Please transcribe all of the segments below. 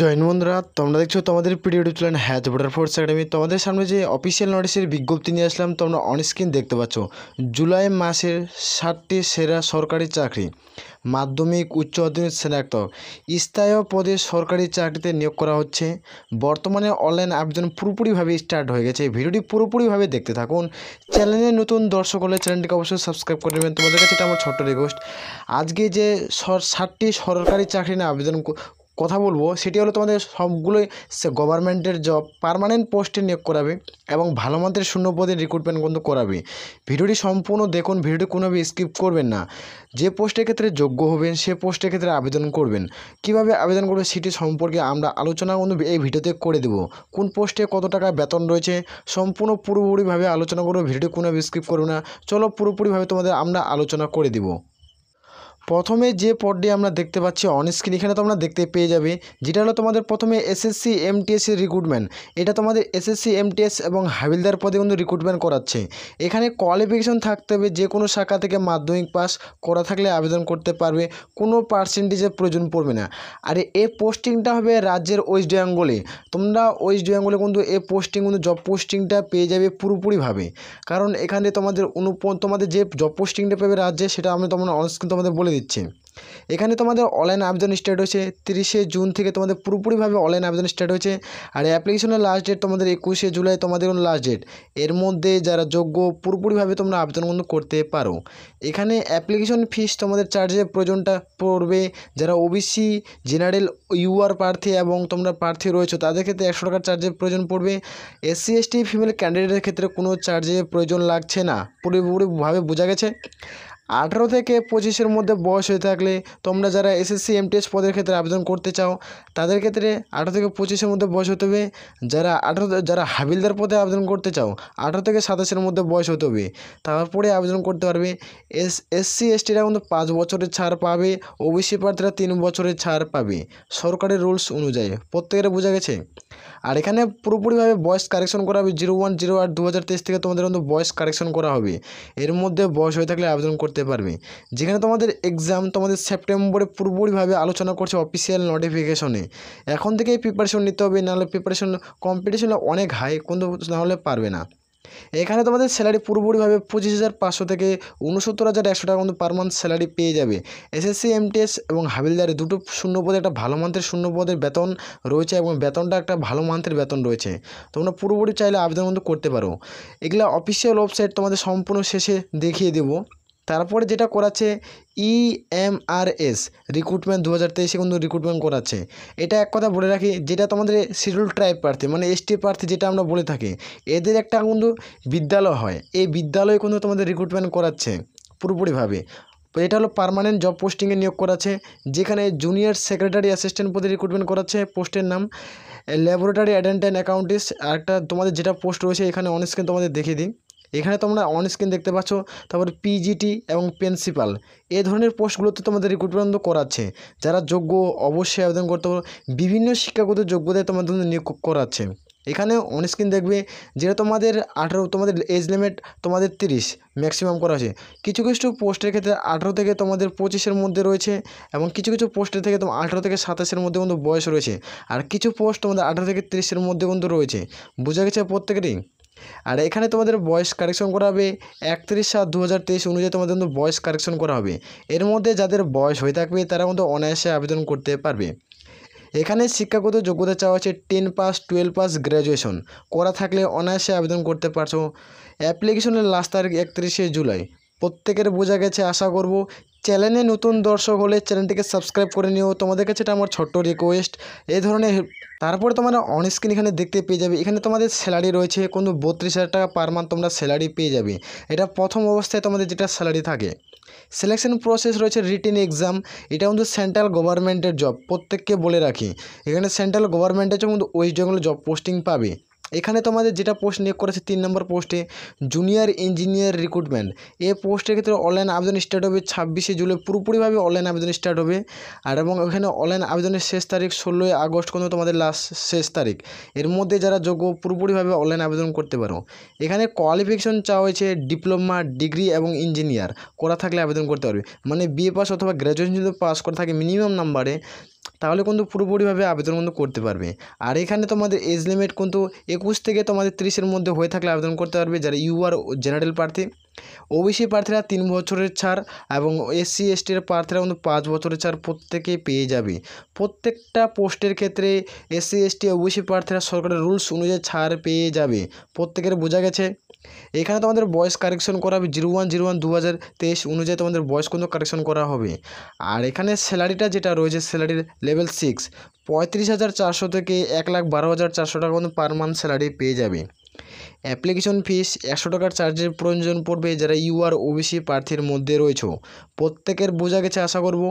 join বন্ধুরা তোমরা দেখছো তোমাদের প্রিয় ইউটিউব চ্যানেল হ্যাচ বর্ডার ফোর্স একাডেমি তোমাদের সামনে যে অফিসিয়াল নোটিসের বিজ্ঞপ্তি নিয়ে আসলাম তোমরা স্ক্রিন দেখতে পাচ্ছ জুলাই মাসের ষাটটি সেরা সরকারি চাকরি মাধ্যমিক উচ্চ মাধ্যমিক স্নাতক স্থায়ী পদে সরকারি চাকরিতে নিয়োগ করা হচ্ছে বর্তমানে অনলাইন আবেদন পুরোপুরিভাবে স্টার্ট হয়ে গেছে ভিডিওটি পুরোপুরিভাবে দেখতে থাকুন চ্যানেলে নতুন দর্শক হলে চ্যানেলটিকে অবশ্যই সাবস্ক্রাইব করে নেবেন তোমাদের কাছে এটা আমার ছোট্ট রিকোয়েস্ট আজকে যে ষাটটি সরকারি চাকরি নিয়ে আবেদন কথা বলবো সেটি হলো তোমাদের সবগুলোই গভর্নমেন্টের জব পারমানেন্ট পোস্টে নিয়োগ করাবে এবং ভালো মাত্রের শূন্য পদে রিক্রুটমেন্ট কিন্তু করাবে ভিডিওটি সম্পূর্ণ দেখুন ভিডিওটি কোনোভাবে স্কিপ করবেন না যে পোস্টের ক্ষেত্রে যোগ্য হবেন সে পোস্টের ক্ষেত্রে আবেদন করবেন কিভাবে আবেদন করবে সেটি সম্পর্কে আমরা আলোচনা কিন্তু এই ভিডিওতে করে দেব কোন পোস্টে কত টাকা বেতন রয়েছে সম্পূর্ণ পুরোপুরিভাবে আলোচনা করবো ভিডিওটি কোনোভাবে স্কিপ করবে না চলো পুরোপুরিভাবে তোমাদের আমরা আলোচনা করে দেবো প্রথমে যে পদটি আমরা দেখতে পাচ্ছি অনস্ক্রিন এখানে তোমরা দেখতে পেয়ে যাবে যেটা হলো তোমাদের প্রথমে এসএসসি এমটিএস এর রিক্রুটমেন্ট এটা তোমাদের এসএসসি এমটিএস এবং হাবিলদার পদে কিন্তু রিক্রুটমেন্ট করাচ্ছে এখানে কোয়ালিফিকেশন থাকতে হবে যে কোনো শাখা থেকে মাধ্যমিক পাস করা থাকলে আবেদন করতে পারবে কোনো পার্সেন্টেজের প্রয়োজন পড়বে না আর এ পোস্টিংটা হবে রাজ্যের ওয়েস্ট বেঙ্গলে তোমরা ওয়েস্ট বেঙ্গলে কিন্তু এ পোস্টিং কিন্তু জব পোস্টিংটা পেয়ে যাবে পুরোপুরিভাবে কারণ এখানে তোমাদের অনুপ তোমাদের যে জব পোস্টিংটা পাবে রাজ্যে সেটা আমি তোমরা অনস্ক্রিন তোমাদের বলে দিচ্ছে এখানে তোমাদের অনলাইন আবেদন স্টার্ট হয়েছে তিরিশে জুন থেকে তোমাদের পুরোপুরিভাবে অনলাইন আবেদন স্টার্ট হয়েছে আর অ্যাপ্লিকেশনের লাস্ট ডেট তোমাদের একুশে জুলাই তোমাদের লাস্ট ডেট এর মধ্যে যারা যোগ্য পুরোপুরিভাবে তোমরা আবেদন কিন্তু করতে পারো এখানে অ্যাপ্লিকেশন ফিস তোমাদের চার্জের প্রয়োজনটা পড়বে যারা ওবিসি জেনারেল ইউআর প্রার্থী এবং তোমরা প্রার্থী রয়েছে তাদের ক্ষেত্রে একশো টাকার চার্জের প্রয়োজন পড়বে এসসি এসটি ফিমেল ক্যান্ডিডেটের ক্ষেত্রে কোনো চার্জের প্রয়োজন লাগছে না পুরোপুরিভাবে বোঝা গেছে আঠেরো থেকে পঁচিশের মধ্যে বয়স হয়ে থাকলে তোমরা যারা এসএসসি এমটিএস পদের ক্ষেত্রে আবেদন করতে চাও তাদের ক্ষেত্রে আঠেরো থেকে পঁচিশের মধ্যে বয়স হতে হবে যারা আঠেরো যারা হাবিলদার পদে আবেদন করতে চাও আঠেরো থেকে সাতাশের মধ্যে বয়স হতে হবে তারপরে আবেদন করতে পারবে এস এসসি এসটিরা কিন্তু পাঁচ বছরের ছাড় পাবে ওবিসি প্রার্থীরা তিন বছরের ছাড় পাবে সরকারি রুলস অনুযায়ী প্রত্যেকের বোঝা গেছে আর এখানে পুরোপুরিভাবে বয়স কারেকশন করা হবে জিরো ওয়ান জিরো আট দু হাজার তেইশ থেকে তোমাদের কিন্তু বয়স কারেকশন করা হবে এর মধ্যে বয়স হয়ে থাকলে আবেদন করতে পারবে যেখানে তোমাদের এক্সাম তোমাদের সেপ্টেম্বরে পুরোপুরিভাবে আলোচনা করছে অফিসিয়াল নোটিফিকেশনে এখন থেকেই প্রিপারেশন নিতে হবে নাহলে প্রিপারেশন কম্পিটিশনে অনেক হাই কিন্তু নাহলে পারবে না এখানে তোমাদের স্যালারি পুরোপুরিভাবে পঁচিশ হাজার পাঁচশো থেকে উনসত্তর হাজার একশো টাকা কিন্তু পার মান্থ স্যালারি পেয়ে যাবে এসএসসি এমটিএস এবং হাবিলদারি দুটো শূন্য পদে একটা ভালো মান্থের শূন্য পদের বেতন রয়েছে এবং বেতনটা একটা ভালো মান্থের বেতন রয়েছে তোমরা পুরোপুরি চাইলে আবেদন কিন্তু করতে পারো এগুলো অফিসিয়াল ওয়েবসাইট তোমাদের সম্পূর্ণ শেষে দেখিয়ে দেবো তারপরে যেটা করাচ্ছে ইএমআরএস রিক্রুটমেন্ট দু হাজার তেইশে কিন্তু রিক্রুটমেন্ট করাচ্ছে এটা এক কথা বলে রাখি যেটা তোমাদের শিডিউল ট্রাইব প্রার্থী মানে এসটি প্রার্থী যেটা আমরা বলে থাকি এদের একটা কিন্তু বিদ্যালয় হয় এই বিদ্যালয়ে কিন্তু তোমাদের রিক্রুটমেন্ট করাচ্ছে পুরোপুরিভাবে এটা হলো পারমানেন্ট জব পোস্টিংয়ে নিয়োগ করাচ্ছে যেখানে জুনিয়র সেক্রেটারি অ্যাসিস্ট্যান্ট পদে রিক্রুটমেন্ট করাচ্ছে পোস্টের নাম ল্যাবরেটারি অ্যাটেন্ডেন্ট অ্যাকাউন্টিস্ট আর একটা তোমাদের যেটা পোস্ট রয়েছে এখানে অনেক স্ক্রিন তোমাদের দেখিয়ে দিই এখানে তোমরা অন স্ক্রিন দেখতে পাচ্ছ তারপর পিজিটি এবং প্রিন্সিপাল এ ধরনের পোস্টগুলোতে তোমাদের রিক্রুটমেন্ট করাচ্ছে যারা যোগ্য অবশ্যই আবেদন করতে পারো বিভিন্ন শিক্ষাগত যোগ্যতায় তোমাদের নিয়োগ করাচ্ছে এখানে স্ক্রিন দেখবে যেটা তোমাদের আঠেরো তোমাদের এজ লিমিট তোমাদের তিরিশ ম্যাক্সিমাম করা আছে কিছু কিছু পোস্টের ক্ষেত্রে আঠেরো থেকে তোমাদের পঁচিশের মধ্যে রয়েছে এবং কিছু কিছু পোস্টের থেকে তোমার আঠেরো থেকে সাতাশের মধ্যে কিন্তু বয়স রয়েছে আর কিছু পোস্ট তোমাদের আঠেরো থেকে তিরিশের মধ্যে কিন্তু রয়েছে বোঝা গেছে প্রত্যেকেরই আর এখানে তোমাদের বয়স কারেকশন করা হবে একত্রিশ সাত দু হাজার তেইশ অনুযায়ী তোমাদের কিন্তু বয়স কারেকশন করা হবে এর মধ্যে যাদের বয়স হয়ে থাকবে তারা কিন্তু অনায়াসে আবেদন করতে পারবে এখানে শিক্ষাগত যোগ্যতা চাওয়া হচ্ছে ten pass twelve pass graduation করা থাকলে অনায়াসে আবেদন করতে পারছো অ্যাপ্লিকেশনের লাস্ট তারিখ একত্রিশে জুলাই প্রত্যেকের বোঝা গেছে আশা করব চ্যানেলে নতুন দর্শক হলে চ্যানেলটিকে সাবস্ক্রাইব করে নিও তোমাদের কাছে এটা আমার ছোট্ট রিকোয়েস্ট এই ধরনের তারপর তোমরা অন স্ক্রিন এখানে দেখতে পেয়ে যাবে এখানে তোমাদের স্যালারি রয়েছে কোনো বত্রিশ হাজার টাকা পার মান্থ তোমরা স্যালারি পেয়ে যাবে এটা প্রথম অবস্থায় তোমাদের যেটা স্যালারি থাকে সিলেকশন প্রসেস রয়েছে রিটেন এক্সাম এটা কিন্তু সেন্ট্রাল গভর্নমেন্টের জব প্রত্যেককে বলে রাখি এখানে সেন্ট্রাল গভর্নমেন্টের জন্য কিন্তু ওয়েস্ট জঙ্গলে জব পোস্টিং পাবে এখানে তোমাদের যেটা পোস্ট নিয়োগ করেছে তিন নম্বর পোস্টে জুনিয়র ইঞ্জিনিয়ার রিক্রুটমেন্ট এ পোস্টের ক্ষেত্রে অনলাইন আবেদন স্টার্ট হবে ছাব্বিশে জুলাই পুরোপুরিভাবে অনলাইন আবেদন স্টার্ট হবে আর এবং এখানে অনলাইন আবেদনের শেষ তারিখ ষোলোই আগস্ট কোনো তোমাদের লাস্ট শেষ তারিখ এর মধ্যে যারা যোগ্য পুরোপুরিভাবে অনলাইন আবেদন করতে পারো এখানে কোয়ালিফিকেশন চাওয়া হয়েছে ডিপ্লোমা ডিগ্রি এবং ইঞ্জিনিয়ার করা থাকলে আবেদন করতে পারবে মানে বিএ পাস অথবা গ্র্যাজুয়েশন যদি পাস করা থাকে মিনিমাম নাম্বারে তাহলে কিন্তু পুরোপুরিভাবে আবেদন কিন্তু করতে পারবে আর এখানে তোমাদের এজ লিমিট কিন্তু একুশ থেকে তোমাদের তিরিশের মধ্যে হয়ে থাকলে আবেদন করতে পারবে যারা ইউ আর জেনারেল প্রার্থী ওবিসি প্রার্থীরা তিন বছরের ছাড় এবং এসসি এসটির প্রার্থীরা কিন্তু পাঁচ বছরের ছাড় প্রত্যেকেই পেয়ে যাবে প্রত্যেকটা পোস্টের ক্ষেত্রে এসসি এসটি ওবিসি প্রার্থীরা সরকারের রুলস অনুযায়ী ছাড় পেয়ে যাবে প্রত্যেকের বোঝা গেছে এখানে তোমাদের বয়স কারেকশন করা হবে জিরো ওয়ান জিরো ওয়ান দু হাজার তেইশ অনুযায়ী তোমাদের বয়স কিন্তু কারেকশন করা হবে আর এখানে স্যালারিটা যেটা রয়েছে স্যালারির লেভেল সিক্স পঁয়ত্রিশ হাজার চারশো থেকে এক লাখ বারো হাজার চারশো টাকা কিন্তু পার মান্থ স্যালারি পেয়ে যাবে অ্যাপ্লিকেশন ফিস একশো টাকার চার্জের প্রয়োজন পড়বে যারা ইউআর ওবিসি প্রার্থীর মধ্যে রয়েছে প্রত্যেকের বোঝা গেছে আশা করব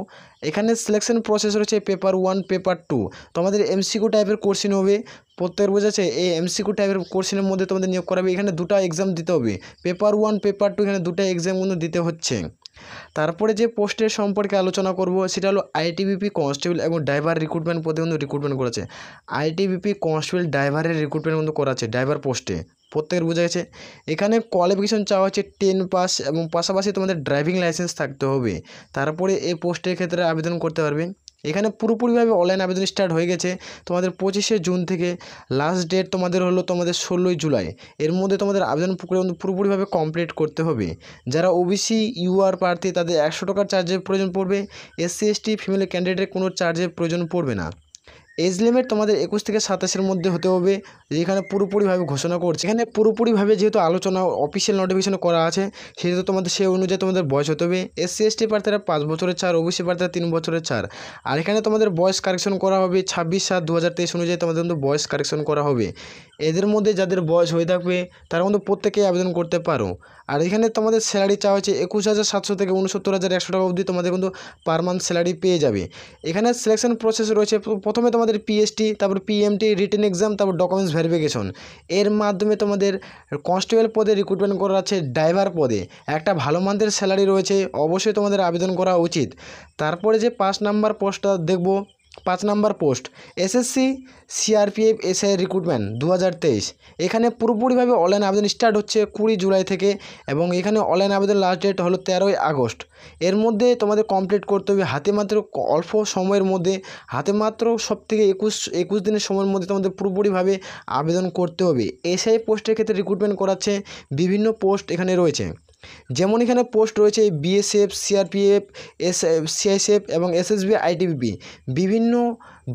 এখানে সিলেকশন প্রসেস রয়েছে পেপার ওয়ান পেপার টু তোমাদের এমসিকিউ টাইপের কোশ্চিন হবে প্রত্যেক বোঝাচ্ছে এই এমসিকিউ টাইপের কোর্সিনের মধ্যে তোমাদের নিয়োগ করাবে এখানে দুটা এক্সাম দিতে হবে পেপার ওয়ান পেপার টু এখানে দুটা এক্সাম কিন্তু দিতে হচ্ছে তারপরে যে পোস্টের সম্পর্কে আলোচনা করব সেটা হলো আইটিবিপি কনস্টেবল এবং ড্রাইভার রিক্রুটমেন্ট পদে কিন্তু রিক্রুটমেন্ট করেছে আইটিবিপি কনস্টেবল ড্রাইভারের রিক্রুটমেন্ট কিন্তু করাছে ড্রাইভার পোস্টে প্রত্যেকের বোঝা গেছে এখানে কোয়ালিফিকেশন চাওয়া হচ্ছে টেন পাস এবং পাশাপাশি তোমাদের ড্রাইভিং লাইসেন্স থাকতে হবে তারপরে এই পোস্টের ক্ষেত্রে আবেদন করতে পারবে এখানে পুরোপুরিভাবে অনলাইন আবেদন স্টার্ট হয়ে গেছে তোমাদের পঁচিশে জুন থেকে লাস্ট ডেট তোমাদের হলো তোমাদের ষোলোই জুলাই এর মধ্যে তোমাদের আবেদন প্রক্রিয়া পুরোপুরিভাবে কমপ্লিট করতে হবে যারা ওবিসি ইউআর প্রার্থী তাদের একশো টাকার চার্জের প্রয়োজন পড়বে এসসি এসটি ফিমেল ক্যান্ডিডেটের কোনো চার্জের প্রয়োজন পড়বে না এজ লিমিট তোমাদের একুশ থেকে সাতাশের মধ্যে হতে হবে যেখানে পুরোপুরিভাবে ঘোষণা করছে এখানে পুরোপুরিভাবে যেহেতু আলোচনা অফিসিয়াল নোটিফিকেশন করা আছে সেহেতু তোমাদের সেই অনুযায়ী তোমাদের বয়স হতে হবে এসসি এসটি প্রার্থীরা পাঁচ বছরের ছাড় ওবিসি প্রার্থীরা তিন বছরের ছাড় আর এখানে তোমাদের বয়স কারেকশন করা হবে ছাব্বিশ সাত দু হাজার তেইশ অনুযায়ী তোমাদের কিন্তু বয়স কারেকশন করা হবে এদের মধ্যে যাদের বয়স হয়ে থাকবে তারা কিন্তু প্রত্যেকেই আবেদন করতে পারো আর এখানে তোমাদের স্যালারি চাওয়া হচ্ছে একুশ হাজার সাতশো থেকে উনসত্তর হাজার একশো টাকা অবধি তোমাদের কিন্তু পার মান্থ স্যালারি পেয়ে যাবে এখানে সিলেকশন প্রসেস রয়েছে প্রথমে তোমাদের পিএসটি তারপর পিএমটি রিটেন এক্সাম তারপর ডকুমেন্টস ভেরিফিকেশন এর মাধ্যমে তোমাদের কনস্টেবল পদে রিক্রুটমেন্ট করা আছে ড্রাইভার পদে একটা ভালো মানদের স্যালারি রয়েছে অবশ্যই তোমাদের আবেদন করা উচিত তারপরে যে পাঁচ নাম্বার পোস্টটা দেখব পাঁচ নম্বর post SSC CRPF SI recruitment দু এখানে পুরোপুরিভাবে অনলাইন আবেদন স্টার্ট হচ্ছে কুড়ি জুলাই থেকে এবং এখানে অনলাইন আবেদন লাস্ট ডেট হলো তেরোই আগস্ট এর মধ্যে তোমাদের কমপ্লিট করতে হবে হাতে মাত্র অল্প সময়ের মধ্যে হাতে মাত্র সব থেকে একুশ একুশ দিনের সময়ের মধ্যে তোমাদের পুরোপুরিভাবে আবেদন করতে হবে এসআই পোস্টের ক্ষেত্রে রিক্রুটমেন্ট করাচ্ছে বিভিন্ন পোস্ট এখানে রয়েছে যেমন এখানে পোস্ট রয়েছে বিএসএফ সিআরপিএফ এস সিআইএসএফ এবং এসএসবি আইটিবিপি বিভিন্ন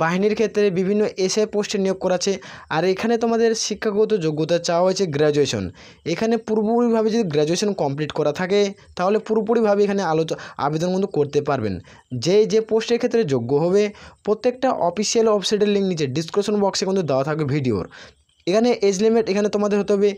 বাহিনীর ক্ষেত্রে বিভিন্ন এসআই পোস্টে নিয়োগ করাছে আর এখানে তোমাদের শিক্ষাগত যোগ্যতা চাওয়া হয়েছে গ্র্যাজুয়েশন এখানে পুরোপুরিভাবে যদি গ্র্যাজুয়েশন কমপ্লিট করা থাকে তাহলে পুরোপুরিভাবে এখানে আলোচ আবেদন কিন্তু করতে পারবেন যে যে পোস্টের ক্ষেত্রে যোগ্য হবে প্রত্যেকটা অফিসিয়াল ওয়েবসাইটের লিঙ্ক নিচে ডিসক্রিপশন বক্সে কিন্তু দেওয়া থাকবে ভিডিওর এখানে এজ লিমিট এখানে তোমাদের হতে হবে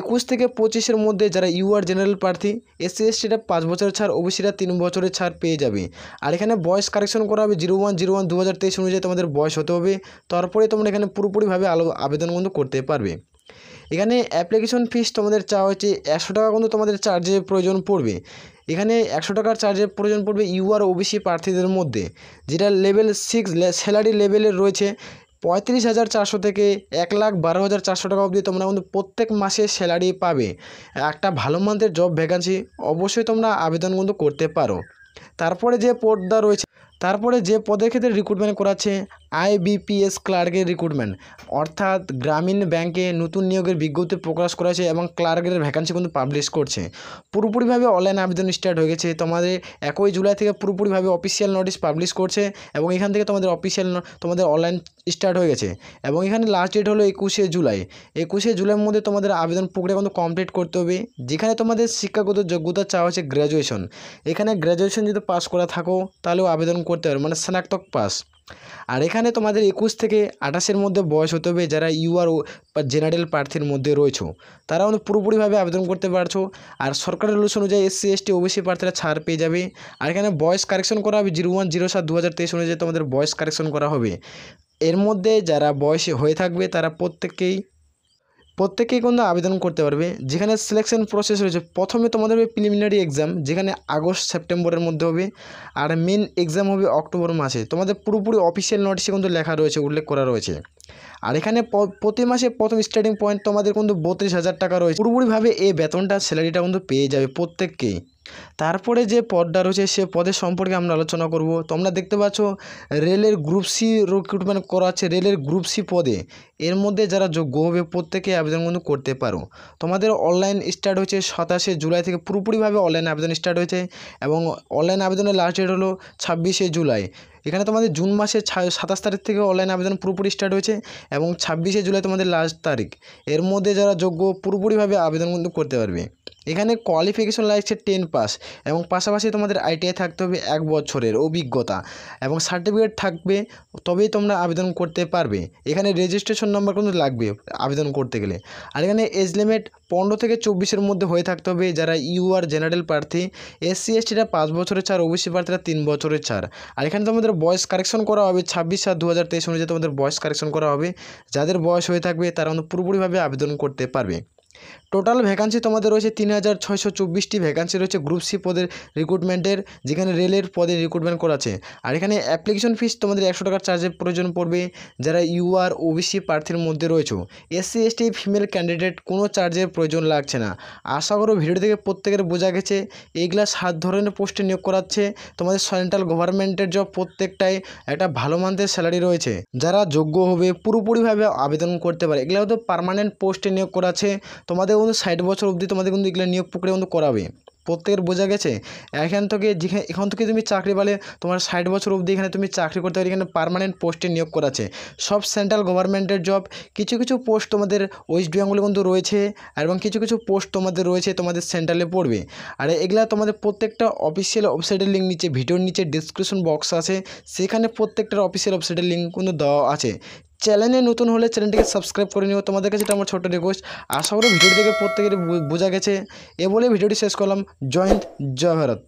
একুশ থেকে পঁচিশের মধ্যে যারা ইউআর জেনারেল প্রার্থী এসসি এসটিটা পাঁচ বছরের ছাড় ওবিসিটা তিন বছরের ছাড় পেয়ে যাবে আর এখানে বয়স কারেকশন করা হবে জিরো ওয়ান জিরো ওয়ান দু হাজার তেইশ অনুযায়ী তোমাদের বয়স হতে হবে তারপরে তোমরা এখানে পুরোপুরিভাবে আলো আবেদন কিন্তু করতে পারবে এখানে অ্যাপ্লিকেশন ফিস তোমাদের চাওয়া হচ্ছে একশো টাকা কিন্তু তোমাদের চার্জের প্রয়োজন পড়বে এখানে একশো টাকার চার্জের প্রয়োজন পড়বে ইউআর ওবিসি প্রার্থীদের মধ্যে যেটা লেভেল সিক্স স্যালারি লেভেলের রয়েছে পঁয়ত্রিশ হাজার চারশো থেকে এক লাখ বারো হাজার চারশো টাকা অবধি তোমরা কিন্তু প্রত্যেক মাসে স্যালারি পাবে একটা ভালো মান্থের জব ভ্যাকান্সি অবশ্যই তোমরা আবেদন কিন্তু করতে পারো তারপরে যে পদটা রয়েছে তারপরে যে পদের ক্ষেত্রে রিক্রুটমেন্ট করাচ্ছে আইবিপিএস ক্লার্কের রিক্রুটমেন্ট অর্থাৎ গ্রামীণ ব্যাংকে নতুন নিয়োগের বিজ্ঞপ্তি প্রকাশ করেছে এবং ক্লার্কের ভ্যাকান্সি কিন্তু পাবলিশ করছে পুরোপুরিভাবে অনলাইন আবেদন স্টার্ট হয়ে গেছে তোমাদের একই জুলাই থেকে পুরোপুরিভাবে অফিসিয়াল নোটিশ পাবলিশ করছে এবং এখান থেকে তোমাদের অফিসিয়াল তোমাদের অনলাইন স্টার্ট হয়ে গেছে এবং এখানে লাস্ট ডেট হলো একুশে জুলাই একুশে জুলাইয়ের মধ্যে তোমাদের আবেদন প্রক্রিয়া কিন্তু কমপ্লিট করতে হবে যেখানে তোমাদের শিক্ষাগত যোগ্যতা চাওয়া হচ্ছে গ্র্যাজুয়েশন এখানে গ্র্যাজুয়েশন যদি পাস করা থাকো তাহলেও আবেদন করতে পারো মানে স্নাতক পাস আর এখানে তোমাদের একুশ থেকে আঠাশের মধ্যে বয়স হতে হবে যারা ইউআর জেনারেল প্রার্থীর মধ্যে তারা অনেক পুরোপুরিভাবে আবেদন করতে পারছো আর সরকারের রুলস অনুযায়ী এসসি এসটি ওবিসি প্রার্থীরা ছাড় পেয়ে যাবে আর এখানে বয়স কারেকশন করা হবে জিরো ওয়ান জিরো সাত দু হাজার তেইশ অনুযায়ী তোমাদের বয়স কারেকশন করা হবে এর মধ্যে যারা বয়সে হয়ে থাকবে তারা প্রত্যেককেই প্রত্যেকেই কিন্তু আবেদন করতে পারবে যেখানে সিলেকশন প্রসেস রয়েছে প্রথমে তোমাদের হবে প্রিলিমিনারি এক্সাম যেখানে আগস্ট সেপ্টেম্বরের মধ্যে হবে আর মেন এক্সাম হবে অক্টোবর মাসে তোমাদের পুরোপুরি অফিসিয়াল নোটিশে কিন্তু লেখা রয়েছে উল্লেখ করা রয়েছে আর এখানে প্রতি মাসে প্রথম স্টার্টিং পয়েন্ট তোমাদের কিন্তু বত্রিশ হাজার টাকা রয়েছে পুরোপুরিভাবে এই বেতনটা স্যালারিটা কিন্তু পেয়ে যাবে প্রত্যেককেই তারপরে যে পদটা রয়েছে সে পদের সম্পর্কে আমরা আলোচনা করব তোমরা দেখতে পাচ্ছ রেলের গ্রুপ সি রিক্রুটমেন্ট করা আছে রেলের গ্রুপ সি পদে এর মধ্যে যারা যোগ্য হবে প্রত্যেকে আবেদন কিন্তু করতে পারো তোমাদের অনলাইন স্টার্ট হয়েছে সাতাশে জুলাই থেকে পুরোপুরিভাবে অনলাইন আবেদন স্টার্ট হয়েছে এবং অনলাইন আবেদনের লাস্ট ডেট হলো ছাব্বিশে জুলাই এখানে তোমাদের জুন মাসে সাতাশ তারিখ থেকে অনলাইন আবেদন পুরোপুরি স্টার্ট হয়েছে এবং ছাব্বিশে জুলাই তোমাদের লাস্ট তারিখ এর মধ্যে যারা যোগ্য পুরোপুরিভাবে আবেদন কিন্তু করতে পারবে এখানে কোয়ালিফিকেশন লাগছে টেন পাস এবং পাশাপাশি তোমাদের আইটিআই থাকতে হবে এক বছরের অভিজ্ঞতা এবং সার্টিফিকেট থাকবে তবেই তোমরা আবেদন করতে পারবে এখানে রেজিস্ট্রেশন নাম্বার কিন্তু লাগবে আবেদন করতে গেলে আর এখানে এজ লিমিট পনেরো থেকে চব্বিশের মধ্যে হয়ে থাকতে হবে যারা ইউআর জেনারেল প্রার্থী এসসি টিটা পাঁচ বছরের ছাড় ওবিসি প্রার্থীরা তিন বছরের ছাড় আর এখানে তোমাদের বয়স কারেকশন করা হবে ছাব্বিশ সাত দু হাজার তেইশ অনুযায়ী তোমাদের বয়স কারেকশন করা হবে যাদের বয়স হয়ে থাকবে তারা পুরোপুরিভাবে আবেদন করতে পারবে টোটাল ভ্যাকান্সি তোমাদের রয়েছে তিন হাজার ছয়শো চব্বিশটি ভ্যাকান্সি রয়েছে গ্রুপ সি পদের রিক্রুটমেন্টের যেখানে রেলের পদে রিক্রুটমেন্ট করা আছে আর এখানে অ্যাপ্লিকেশন ফিস তোমাদের একশো টাকার চার্জের প্রয়োজন পড়বে যারা ইউআর ওবিসি প্রার্থীর মধ্যে রয়েছে এসসি এসটি ফিমেল ক্যান্ডিডেট কোনো চার্জের প্রয়োজন লাগছে না আশা করো ভিডিও থেকে প্রত্যেকের বোঝা গেছে এইগুলা সাত ধরনের পোস্টে নিয়োগ করাচ্ছে তোমাদের সেন্ট্রাল গভর্নমেন্টের জব প্রত্যেকটাই একটা ভালো মানদের স্যালারি রয়েছে যারা যোগ্য হবে পুরোপুরিভাবে আবেদন করতে পারে এগুলো হয়তো পারমানেন্ট পোস্টে নিয়োগ করাছে তোমাদের কিন্তু ষাট বছর অবধি তোমাদের কিন্তু এগুলো নিয়োগ প্রক্রিয়া কিন্তু করাবে প্রত্যেকের বোঝা গেছে এখান থেকে যেখানে এখান থেকে তুমি চাকরি পালে তোমার ষাট বছর অবধি এখানে তুমি চাকরি করতে পারো এখানে পারমানেন্ট পোস্টে নিয়োগ করাছে সব সেন্ট্রাল গভর্নমেন্টের জব কিছু কিছু পোস্ট তোমাদের ওয়েস্ট বেঙ্গলে কিন্তু রয়েছে এবং কিছু কিছু পোস্ট তোমাদের রয়েছে তোমাদের সেন্ট্রালে পড়বে আর এগুলা তোমাদের প্রত্যেকটা অফিসিয়াল ওয়েবসাইটের লিঙ্ক নিচে ভিডিওর নিচে ডিসক্রিপশন বক্স আছে সেখানে প্রত্যেকটার অফিসিয়াল ওয়েবসাইটের লিঙ্ক কিন্তু দেওয়া আছে চ্যানেলে নতুন হলে চ্যানেলটিকে সাবস্ক্রাইব করে নিও তোমাদের কাছে এটা আমার ছোট রিকোয়েস্ট আশা করি ভিডিওটি দেখে প্রত্যেকের বোঝা গেছে এ বলে ভিডিওটি শেষ করলাম জয়েন্ট জয় ভারত